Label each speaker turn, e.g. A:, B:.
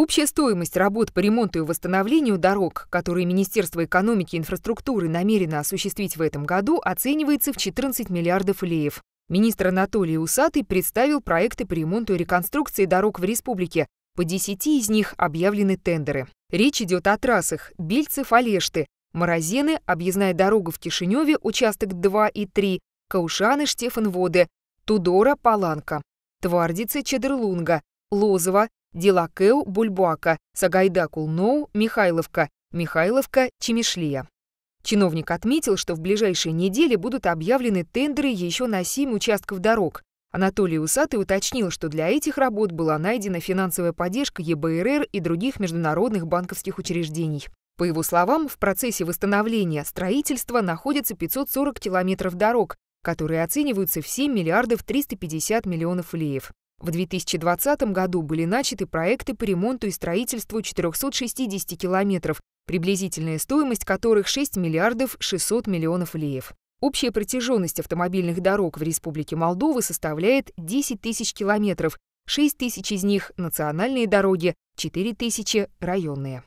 A: Общая стоимость работ по ремонту и восстановлению дорог, которые Министерство экономики и инфраструктуры намерено осуществить в этом году, оценивается в 14 миллиардов леев. Министр Анатолий Усатый представил проекты по ремонту и реконструкции дорог в республике. По 10 из них объявлены тендеры. Речь идет о трассах Бельцев-Олешты, Морозены, объездная дорога в Кишиневе, участок 2 и 3, Каушаны, Штефанводы, Тудора, Паланка, Твардица, Чедерлунга, Лозова, Дилакеу, Бульбуака, Сагайда-Кулноу, Михайловка, Михайловка, Чемишлия. Чиновник отметил, что в ближайшие недели будут объявлены тендеры еще на 7 участков дорог. Анатолий Усатый уточнил, что для этих работ была найдена финансовая поддержка ЕБРР и других международных банковских учреждений. По его словам, в процессе восстановления строительства находится 540 километров дорог, которые оцениваются в 7 миллиардов 350 миллионов леев. В 2020 году были начаты проекты по ремонту и строительству 460 километров, приблизительная стоимость которых 6 миллиардов 600 миллионов леев. Общая протяженность автомобильных дорог в Республике Молдова составляет 10 тысяч километров, 6 тысяч из них – национальные дороги, 4 тысячи – районные.